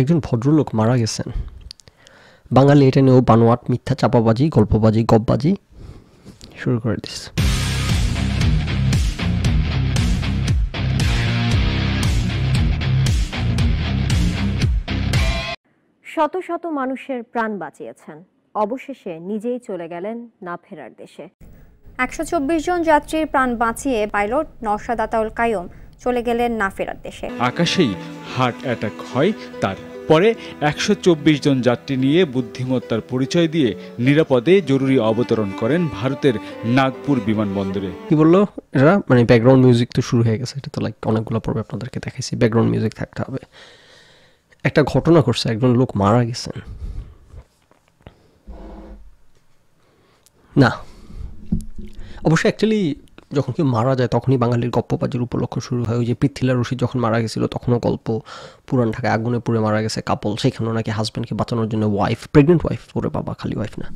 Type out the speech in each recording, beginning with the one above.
একজন ভদ্রলোক মারা গেছেন বাঙালি এটা নিয়েও বানোয়াট মিথ্যা চাপাবাজি গল্পবাজি গপবাজি শুরু করে দিস শত শত মানুষের প্রাণ বাঁচিয়েছেন অবশেষে নিজেই চলে গেলেন না ফেরার দেশে একশো জন যাত্রীর প্রাণ বাঁচিয়ে পাইলট নর্সাদাতাউল কায়ম চলে গেলেন না ফেরার দেশে আকাশেই হার্ট অ্যাটাক হয় তার পরে একশো জন যাত্রী নিয়ে বুদ্ধিমত্তার পরিচয় দিয়ে নিরাপদে জরুরি অবতরণ করেন ভারতের নাগপুর বিমানবন্দরে কি বললো এরা মানে ব্যাকগ্রাউন্ড মিউজিক তো শুরু হয়ে গেছে এটা তো লাইক অনেকগুলো পর্বে আপনাদেরকে দেখাইছি ব্যাকগ্রাউন্ড মিউজিক থাকতে হবে একটা ঘটনা ঘটছে একজন লোক মারা গেছেন না অবশ্যই অ্যাকচুয়ালি যখন কেউ মারা যায় তখনই বাঙালির গপ্পবাজির উপলক্ষ শুরু হয় ওই যে পৃথিলা রশি যখন মারা গেছিল তখনও গল্প পুরান ঢাকায় আগুনে পুড়ে মারা গেছে কাপল সেখানেও নাকি হাজব্যান্ডকে বাঁচানোর জন্য ওয়াইফ প্রেগনেন্ট ওয়াইফ ওরে বাবা খালি ওয়াইফ না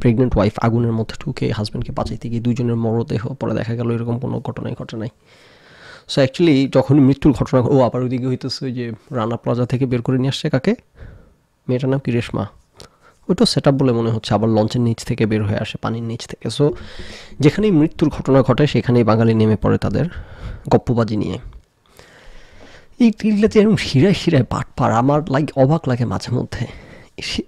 প্রেগনেন্ট ওয়াইফ আগুনের মধ্যে ঢুকে হাজব্যান্ডকে বাঁচাইতে গিয়ে দুজনের মরদেহ পরে দেখা গেল এরকম কোনো ঘটনাই ঘটে নাই সো অ্যাকচুয়ালি যখন মৃত্যুর ঘটনা ও আবার ওইদিকে হইতেছে যে রানা প্লাজা থেকে বের করে নিয়ে আসছে কাকে মেয়েটার নাম কি রেশমা ওইটা সেট বলে মনে হচ্ছে আবার লঞ্চের নিচ থেকে বের হয়ে আসে পানির নিচ থেকে সো যেখানেই মৃত্যুর ঘটনা ঘটে সেখানেই বাঙালি নেমে পড়ে তাদের গপ্পবাজি নিয়ে এই তিলটাতে এরকম হিরায় হিরায় পাট পার আমার লাইক অবাক লাগে মাঝে মধ্যে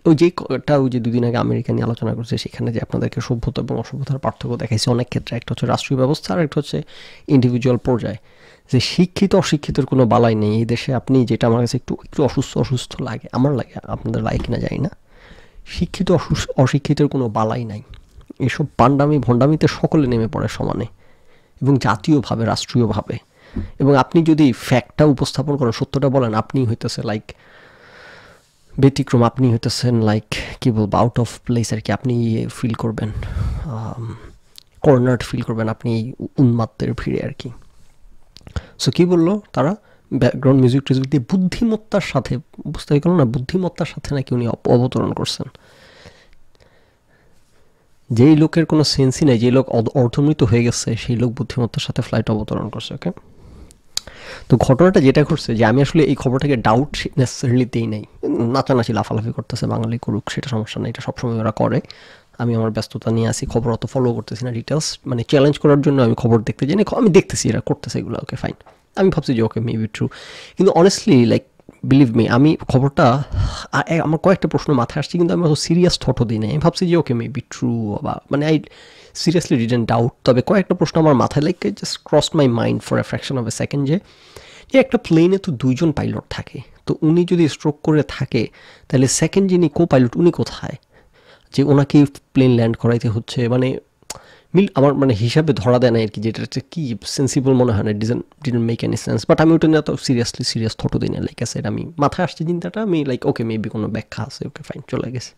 ওই যে কটা ওই যে দুদিন আগে আমেরিকা নিয়ে আলোচনা করছে সেখানে যে আপনাদেরকে সভ্যতা এবং অসভ্যতার পার্থক্য দেখাইছে অনেক ক্ষেত্রে একটা হচ্ছে রাষ্ট্রীয় ব্যবস্থা আর একটা হচ্ছে ইন্ডিভিজুয়াল পর্যায়ে যে শিক্ষিত অশিক্ষিতর কোনো বালাই নেই এই দেশে আপনি যেটা আমার কাছে একটু একটু অসুস্থ অসুস্থ লাগে আমার লাগে আপনাদের লাইক না যাই না শিক্ষিত অশিক্ষিতের কোনো বালাই নাই এসব পাণ্ডামি ভণ্ডামিতে সকলে নেমে পড়ে সমানে এবং জাতীয়ভাবে রাষ্ট্রীয়ভাবে এবং আপনি যদি ফ্যাক্টটা উপস্থাপন করেন সত্যটা বলেন আপনি হইতেছে লাইক ব্যতিক্রম আপনি হইতেছেন লাইক কী বলবো আউট অফ প্লেস আর কি আপনি ফিল করবেন কর্নার্ড ফিল করবেন আপনি উন্মাত্তের ভিড়ে আর কি সো কী বললো তারা ব্যাকগ্রাউন্ড মিউজিক টিউজিক দিয়ে বুদ্ধিমত্তার সাথে বুঝতে গেল না বুদ্ধিমত্তার সাথে নাকি উনি অবতরণ করছেন যেই লোকের কোনো সেন্সই নেই যেই লোক অর্ধমৃত হয়ে গেছে সেই লোক বুদ্ধিমত্তার সাথে ফ্লাইট অবতরণ করছে ওকে তো ঘটনাটা যেটা ঘটছে যে আমি আসলে এই খবরটাকে ডাউট নেসেসারিলি দিই নাই নাচানাচি লাফালাফি করতেছে বাঙালি করুক সেটা সমস্যা নেই এটা সবসময় ওরা করে আমি আমার ব্যস্ততা নিয়ে আসি খবর অত ফলো করতেছি না ডিটেলস মানে চ্যালেঞ্জ করার জন্য আমি খবর দেখতে জানি মানে আমি দেখতেছি এরা করতেছে এগুলো ওকে ফাইন আমি ভাবছি যে ওকে মেবি ট্রু কিন্তু অনেস্টলি লাইক বিলিভ মি আমি খবরটা আমার কয়েকটা প্রশ্ন মাথায় আসছে কিন্তু আমি সিরিয়াস থটো দিই নাই আমি ভাবছি যে ওকে মেবি ট্রু বা মানে আই সিরিয়াসলি রিডেন ডাউট তবে কয়েকটা প্রশ্ন আমার মাথায় like just cross my mind for a fraction of a second যে যে একটা প্লেনে তো দুইজন পাইলট থাকে তো উনি যদি স্ট্রোক করে থাকে তাহলে সেকেন্ড যিনি কো পাইলট উনি কোথায় যে ওনাকে প্লেন ল্যান্ড করাইতে হচ্ছে মানে মিল আমার মানে হিসাবে ধরা দেয় না আর কি যেটা হচ্ছে কি সেন্সিবল মনে হয় না design didn't make any sense but আমি ওটা নিয়ে তো সিরিয়াসলি সিরিয়াস থটো দিই না লাইক আছে এটা আমি মাথায় আসছে চিন্তাটা আমি লাইক ওকে মেবি কোনো ব্যাখ্যা আছে ওকে ফাইন চলে গেছে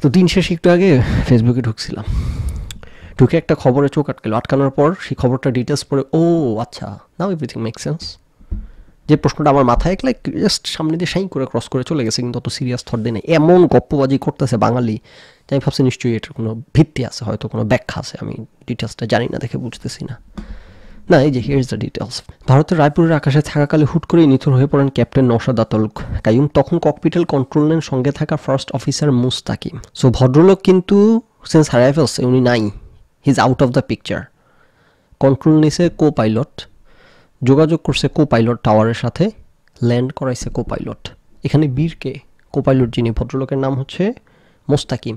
তো দিন শেষে একটু আগে ফেসবুকে ঢুকছিলাম ঢুকে একটা খবরে চোখ আটকালো আটকানোর পর সেই খবরটা ডিটেলস পড়ে ও আচ্ছা নাও এভরিথিং মেক সেন্স যে প্রশ্নটা আমার মাথায় এক লাইক জাস্ট সামনে দিয়ে সাইন করে ক্রস করে চলে গেছে কিন্তু অত সিরিয়াস থট দিয়ে নেই এমন গপ্পবাজি করতেছে বাঙালি তাই আমি ভাবছি নিশ্চয়ই এটার কোনো ভিত্তি আছে হয়তো কোনো ব্যাখ্যা আছে আমি ডিটেলসটা জানি না দেখে বুঝতেছি না না এই যে হিয়ার ইজ দ্য ডিটেলস ভারতের রায়পুরের আকাশে থাকাকালে হুট করেই নিথর হয়ে পড়েন ক্যাপ্টেন নৌসাদ আতল কাইম তখন ককপিটাল কন্ট্রোল নেন সঙ্গে থাকা ফার্স্ট অফিসার মুস্তাকিম সো ভদ্রলোক কিন্তু সেন্স হারাই উনি নাই he is out of the picture control নিছে কো পাইলট যোগাযোগ করছে কো পাইলট টাওয়ারের সাথে ল্যান্ড করাইছে কো পাইলট এখানে বীরকে কো পাইলট যিনি ভদ্রলোকের নাম হচ্ছে মোস্তাকিম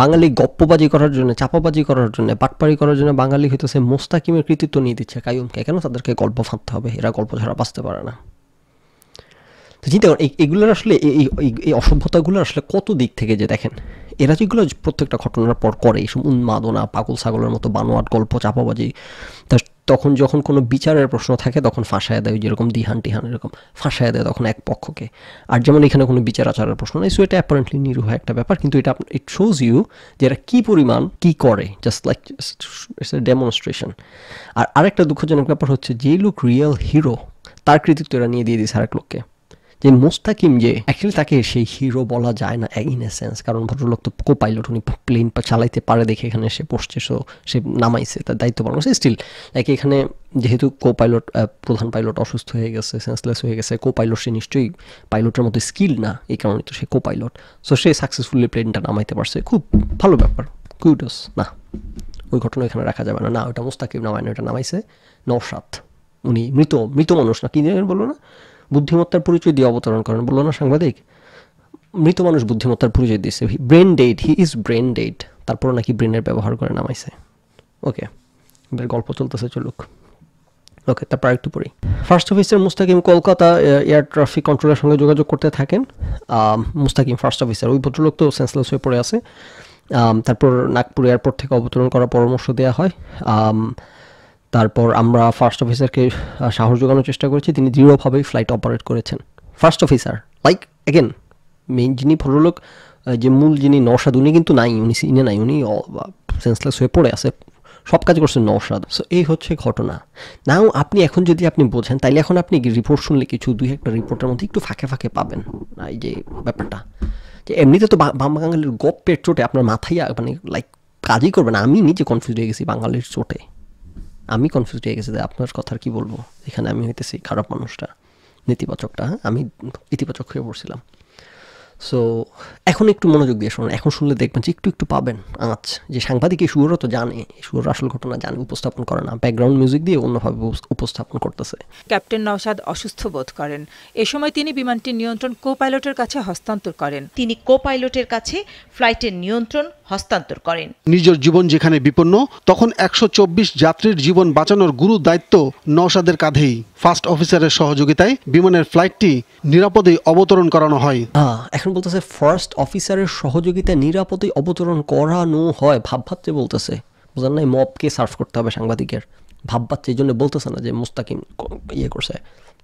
বাঙালি গপ্পবাজি করার জন্য চাপাবাজি করার জন্য বাটপারি করার জন্য বাঙালি হয়তো সে মোস্তাকিমের কৃতিত্ব নিয়ে দিচ্ছে কায়ুমকে কেন তাদেরকে গল্প ফাঁদতে হবে এরা গল্প ছাড়া বাঁচতে পারে না তো চিন্তা করেন এগুলোর আসলে এই অসভ্যতাগুলো আসলে কত দিক থেকে যে দেখেন এরা যেগুলো প্রত্যেকটা ঘটনার পর করে এইসব উন্মাদনা পাগল ছাগলের মতো বানোয়াট গল্প চাপাবাজি তখন যখন কোনো বিচারের প্রশ্ন থাকে তখন ফাঁসায় দেয় যেরকম দিহান টিহান এরকম ফাঁসায় দেয় তখন এক পক্ষকে আর যেমন এখানে কোনো বিচার আচারের প্রশ্ন নেই সো এটা অ্যাপারেন্টলি নিরুহ একটা ব্যাপার কিন্তু এটা ইট শোজ ইউ যে এরা কী পরিমাণ কী করে just like it's a demonstration আর আরেকটা দুঃখজনক ব্যাপার হচ্ছে যেই লোক রিয়েল হিরো তার কৃতিত্ব এরা নিয়ে দিয়ে দিয়েছে আরেক লোককে যে মোস্তাকিম যে অ্যাকচুয়ালি তাকে সেই হিরো বলা যায় না ইন এ সেন্স কারণ ভদ্রলোক তো কো পাইলট উনি প্লেন চালাইতে পারে দেখে এখানে সে পড়ছে সো সে নামাইছে তার দায়িত্ব পালন করছে স্টিল লাইক এখানে যেহেতু কো পাইলট প্রধান পাইলট অসুস্থ হয়ে গেছে সেন্সলেস হয়ে গেছে কো পাইলট সে নিশ্চয়ই পাইলটের মতো স্কিল না এই কারণে তো সে কো পাইলট সো সে সাকসেসফুলি প্লেনটা নামাইতে পারছে খুব ভালো ব্যাপার কুইডোস না ওই ঘটনা এখানে রাখা যাবে না না ওটা মোস্তাকিব নামায় না ওটা নামাইছে নওশাত উনি মৃত মৃত মানুষ না কি বললো না বুদ্ধিমত্তার পরিচয় দিয়ে অবতরণ করেন বললো না সাংবাদিক মৃত মানুষ বুদ্ধিমত্তার পরিচয় দিয়েছে brain dead he is brain dead তারপর নাকি ব্রেনের ব্যবহার করে নামাইছে ওকে এবার গল্প চলতেছে চলুক ওকে তারপর একটু পড়ি first officer Mustakim Kolkata air traffic কন্ট্রোলের সঙ্গে যোগাযোগ করতে থাকেন মুস্তাকিম ফার্স্ট অফিসার ওই ভদ্রলোক তো সেন্সলেস হয়ে পড়ে আছে তারপর নাগপুর এয়ারপোর্ট থেকে অবতরণ করার পরামর্শ দেওয়া হয় তারপর আমরা ফার্স্ট অফিসারকে সাহস জোগানোর চেষ্টা করেছি তিনি দৃঢ়ভাবেই ফ্লাইট অপারেট করেছেন first officer like again main যিনি ভদ্রলোক যে মূল যিনি নসাদ উনি কিন্তু নাই উনি সিনে নাই উনি সেন্সলেস হয়ে পড়ে আছে সব কাজ করছেন নৌসাদ সো এই হচ্ছে ঘটনা নাও আপনি এখন যদি আপনি বোঝেন তাইলে এখন আপনি রিপোর্ট শুনলে কিছু দুই একটা রিপোর্টের মধ্যে একটু ফাঁকে ফাঁকে পাবেন এই যে ব্যাপারটা যে এমনিতে তো বাম বাঙালির গপ্পের চোটে আপনার মাথায় মানে লাইক কাজই করবেন আমি নিজে কনফিউজ হয়ে গেছি বাঙালির চোটে আমি কনফিউজ হয়ে গেছি যে আপনার কথার কি বলবো এখানে আমি হইতেছি খারাপ মানুষটা নেতিবাচকটা হ্যাঁ? আমি ইতিবাচক হয়ে পড়ছিলাম সো এখন একটু মনোযোগ দিয়ে শোনেন এখন শুনলে দেখবেন যে একটু একটু পাবেন আঁচ যে সাংবাদিক এই সুরও তো জানে সুরের আসল ঘটনা জানে উপস্থাপন করে না ব্যাকগ্রাউন্ড মিউজিক দিয়ে অন্যভাবে উপস্থাপন করতেছে ক্যাপ্টেন নওশাদ অসুস্থ বোধ করেন এ সময় তিনি বিমানটির নিয়ন্ত্রণ কো পাইলটের কাছে হস্তান্তর করেন তিনি কো পাইলটের কাছে ফ্লাইটের নিয়ন্ত্রণ হস্তান্তর করেন নিজের জীবন যেখানে বিপন্ন তখন একশো যাত্রীর জীবন বাঁচানোর গুরু দায়িত্ব নওশাদের কাঁধেই ফার্স্ট অফিসারের সহযোগিতায় বিমানের ফ্লাইটটি নিরাপদে অবতরণ করানো হয় হ্যাঁ, এখন বলতেছে ফার্স্ট অফিসারের সহযোগিতায় নিরাপদে অবতরণ করানো হয় ভাবভাবতে বলতেছে বোঝার নাই সার্ভ করতে হবে সাংবাদিকের ভাব এই জন্য বলতেছে না যে মুস্তাকিম ইয়ে করছে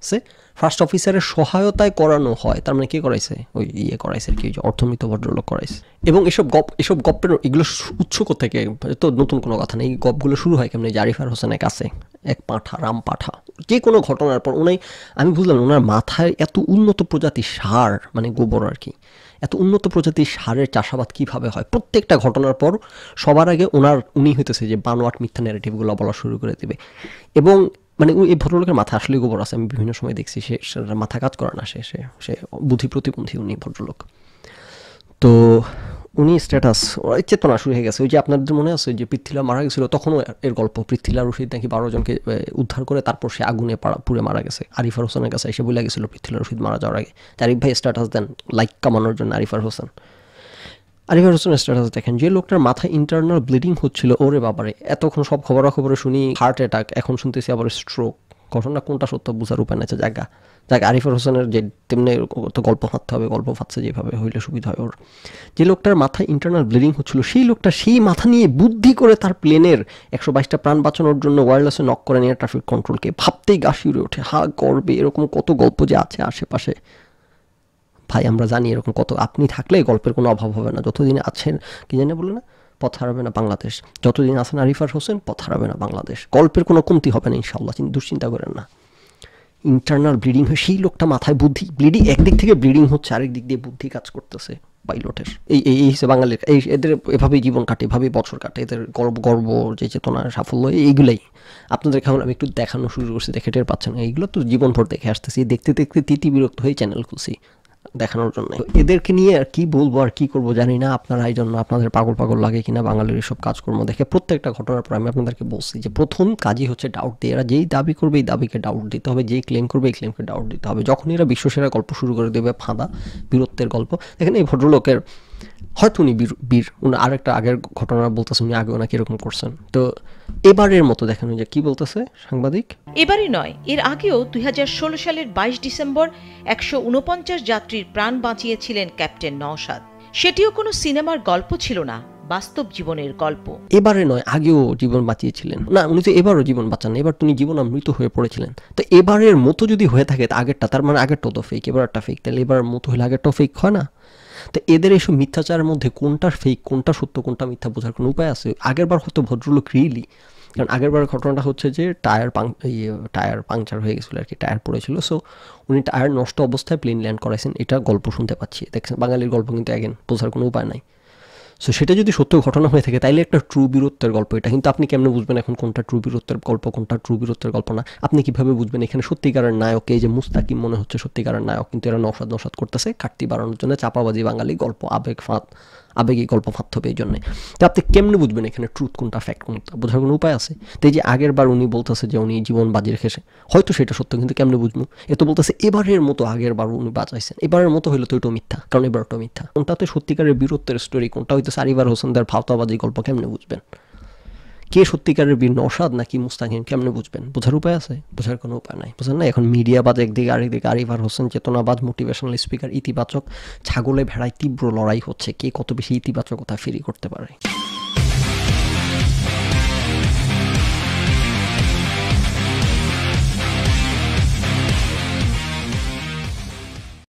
সে ফার্স্ট অফিসারের সহায়তায় করানো হয় তার মানে কি করাইছে ওই ইয়ে করাইছে আর কি অর্থমিত ভদ্রলোক করাইছে এবং এসব গপ এসব গপ্পের এগুলো উৎস থেকে তো নতুন কোনো কথা নেই গপগুলো শুরু হয় কেমন জারিফার হোসেনের কাছে এক পাঠা রাম পাঠা যে কোনো ঘটনার পর উনি আমি বুঝলাম ওনার মাথায় এত উন্নত প্রজাতি সার মানে গোবর আর কি এত উন্নত প্রজাতির সারের চাষাবাদ কিভাবে হয় প্রত্যেকটা ঘটনার পর সবার আগে ওনার উনি হইতেছে যে বানোয়াট মিথ্যা ন্যারেটিভগুলো বলা শুরু করে দেবে এবং মানে এই ভদ্রলোকের মাথা আসলে গোবর আছে আমি বিভিন্ন সময় দেখছি সে মাথা কাজ করে না সে সে বুদ্ধি প্রতিবন্ধী উনি ভদ্রলোক তো উনি স্ট্যাটাস চেতনা শুরু হয়ে গেছে ওই যে আপনাদের মনে আছে যে পৃথিলা মারা গেছিলো তখনও এর গল্প পৃথিলা রশিদ নাকি বারো জনকে উদ্ধার করে তারপর সে আগুনে পুড়ে মারা গেছে আরিফার হোসেনের কাছে এসে বলে গেছিলো পৃথিলা রশিদ মারা যাওয়ার আগে আরিফ ভাই স্ট্যাটাস দেন লাইক কামানোর জন্য আরিফার হোসেন আরিফার হোসেনের স্ট্যাটাস দেখেন যে লোকটার মাথা ইন্টারনাল ব্লিডিং হচ্ছিল ওরে বাবারে এতক্ষণ সব খবরাখবরে শুনি হার্ট অ্যাটাক এখন শুনতেছি আবার স্ট্রোক ঘটনা কোনটা সত্য বোঝার উপায় নেছে জায়গা যাকে আরিফুল হোসেনের যে তেমনি তো গল্প ফাঁদতে হবে গল্প ফাঁদছে যেভাবে হইলে সুবিধা হয় ওর যে লোকটার মাথায় ইন্টারনাল ব্লিডিং হচ্ছিল সেই লোকটা সেই মাথা নিয়ে বুদ্ধি করে তার প্লেনের একশো বাইশটা প্রাণ বাঁচানোর জন্য ওয়্যারলেসে নক করে নিয়ে ট্রাফিক কন্ট্রোলকে ভাবতেই গাছি উড়ে ওঠে হা গর্বে এরকম কত গল্প যে আছে আশেপাশে ভাই আমরা জানি এরকম কত আপনি থাকলে গল্পের কোনো অভাব হবে না যতদিন আছেন কি জানে বলে না পথ হারাবে না বাংলাদেশ যতদিন আছেন আরিফার হোসেন পথ হারাবে না বাংলাদেশ গল্পের কোনো কমতি হবে না ইনশাল্লাহ দুশ্চিন্তা করেন না ইন্টারনাল ব্লিডিং হয় সেই লোকটা মাথায় বুদ্ধি ব্লিডিং একদিক থেকে ব্লিডিং হচ্ছে আরেক দিক দিয়ে বুদ্ধি কাজ করতেছে পাইলটের এই এই হিসেবে বাঙালির এই এদের এভাবেই জীবন কাটে এভাবেই বছর কাটে এদের গর্ব গর্ব যে চেতনা সাফল্য এইগুলাই আপনাদের কেমন আমি একটু দেখানো শুরু করছি দেখে টের পাচ্ছেন এইগুলো তো জীবন ভর দেখে আসতেছি দেখতে দেখতে তিতি বিরক্ত হয়ে চ্যানেল খুলছি দেখানোর জন্য এদেরকে নিয়ে আর কি বলবো আর কি করবো জানি না আপনারা এই জন্য আপনাদের পাগল পাগল লাগে কিনা বাঙালির এসব কাজকর্ম দেখে প্রত্যেকটা ঘটনার পর আমি আপনাদেরকে বলছি যে প্রথম কাজই হচ্ছে ডাউট দিয়ে এরা যেই দাবি করবে এই দাবিকে ডাউট দিতে হবে যেই ক্লেম করবে এই ক্লেমকে ডাউট দিতে হবে যখন এরা বিশ্বসেরা গল্প শুরু করে দেবে ফাঁদা বীরত্বের গল্প দেখেন এই ভদ্রলোকের হয়তো উনি বীর বীর উনি আর একটা আগের ঘটনা বলতেছে উনি আগে ওনাকে এরকম করছেন তো এবারের মতো দেখেন যে কি বলতেছে সাংবাদিক এবারই নয় এর আগেও দুই সালের বাইশ ডিসেম্বর একশো যাত্রীর প্রাণ বাঁচিয়েছিলেন ক্যাপ্টেন নওশাদ সেটিও কোনো সিনেমার গল্প ছিল না বাস্তব জীবনের গল্প এবারে নয় আগেও জীবন বাঁচিয়েছিলেন না উনি তো এবারও জীবন বাঁচান এবার তিনি জীবন মৃত হয়ে পড়েছিলেন তো এবারের মতো যদি হয়ে থাকে আগেরটা তার মানে আগেরটা তো ফেক এবারটা ফেক তাহলে এবার মতো হলে আগেরটাও ফেক হয় না তো এদের এইসব মিথ্যাচারের মধ্যে কোনটা ফেক কোনটা সত্য কোনটা মিথ্যা বোঝার কোনো উপায় আছে আগেরবার হয়তো ভদ্রলোক রিয়েলি কারণ আগেরবার ঘটনাটা হচ্ছে যে টায়ার পাং টায়ার পাংচার হয়ে গেছিলো আর কি টায়ার পড়েছিল সো উনি টায়ার নষ্ট অবস্থায় প্লেন ল্যান্ড করাইছেন এটা গল্প শুনতে পাচ্ছি দেখছেন বাঙালির গল্প কিন্তু অ্যাগেন বোঝার কোনো উপায় নাই সো সেটা যদি সত্য ঘটনা হয়ে থাকে তাইলে একটা ট্রু বীরত্বের গল্প এটা কিন্তু আপনি কেমনে বুঝবেন এখন কোনটা ট্রু বীরত্বের গল্প কোনটা ট্রু বীরত্বের গল্প না আপনি কিভাবে বুঝবেন এখানে সত্যিকারের নায়ক এই যে মুস্তাকিম মনে হচ্ছে সত্যিকারের নায়ক কিন্তু এরা নসাদ নসাদ করতেছে কাটতি বাড়ানোর জন্য চাপাবাজি বাঙালি গল্প আবেগ ফাঁদ আবেগে গল্প ভাবতে হবে এই জন্যে তো আপনি কেমনে বুঝবেন এখানে ট্রুথ কোনটা ফ্যাক্ট কোনটা বোঝার কোনো উপায় আছে তো এই যে আগের বার উনি বলতেছে যে উনি জীবন বাজি রেখেছে হয়তো সেটা সত্য কিন্তু কেমনে বুঝবো এ তো বলতেছে এবারের মতো আগের বার উনি বাঁচাইছেন এবারের মতো হইলে তো এটাও মিথ্যা কারণ এবার ওটা মিথ্যা কোনটাতে সত্যিকারের বীরত্বের স্টোরি কোনটা হয়তো সারিবার হোসেনদের ভাওতাবাজি গল্প কেমনে বুঝবেন কে সত্যিকারের বীর নসাদ নাকি মুস্তাকিম কেমনে বুঝবেন বোঝার উপায় আছে বোঝার কোনো উপায় নাই বোঝেন না এখন মিডিয়াবাদ একদিকে আরেকদিকে আরিফার হোসেন চেতনাবাদ মোটিভেশনাল স্পিকার ইতিবাচক ছাগলে ভেড়ায় তীব্র লড়াই হচ্ছে কে কত বেশি ইতিবাচকতা ফেরি করতে পারে